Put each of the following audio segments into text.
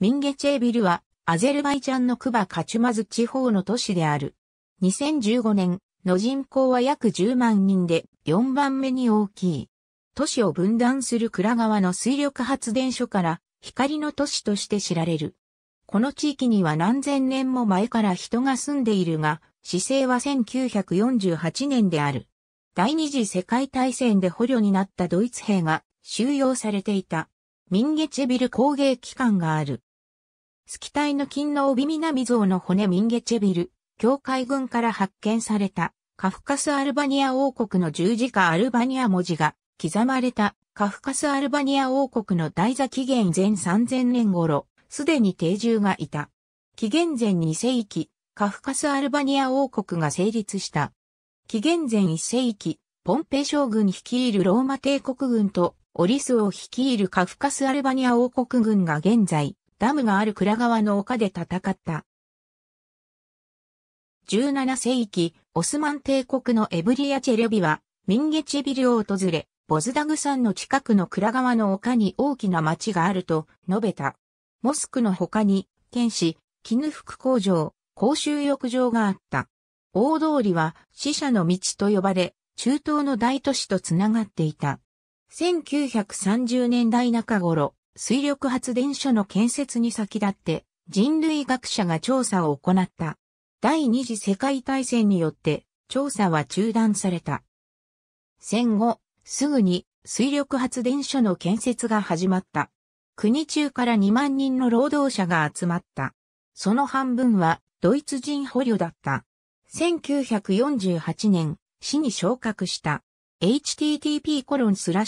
ミンゲチェービルは、アゼルバイジャンのクバ・カチュマズ地方の都市である。2015年の人口は約10万人で4番目に大きい。都市を分断する倉川の水力発電所から光の都市として知られる。この地域には何千年も前から人が住んでいるが、市政は1948年である。第二次世界大戦で捕虜になったドイツ兵が収容されていた。ミンゲチェビル工芸機関がある。スキタイの金の帯南像の骨ミンゲチェビル、境界軍から発見された、カフカスアルバニア王国の十字架アルバニア文字が刻まれた、カフカスアルバニア王国の台座紀元前3000年頃、すでに定住がいた。紀元前2世紀、カフカスアルバニア王国が成立した。紀元前1世紀、ポンペ将軍率いるローマ帝国軍とオリスを率いるカフカスアルバニア王国軍が現在、ダムがある倉川の丘で戦った。17世紀、オスマン帝国のエブリアチェレビは、ミンゲチェビルを訪れ、ボズダグ山の近くの倉川の丘に大きな町があると述べた。モスクの他に、剣士、絹服工場、公衆浴場があった。大通りは死者の道と呼ばれ、中東の大都市とつながっていた。1930年代中頃、水力発電所の建設に先立って人類学者が調査を行った。第二次世界大戦によって調査は中断された。戦後、すぐに水力発電所の建設が始まった。国中から2万人の労働者が集まった。その半分はドイツ人捕虜だった。1948年、死に昇格した。http://rupino.com スラ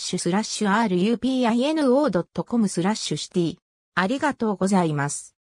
ッシュシティ。ありがとうございます。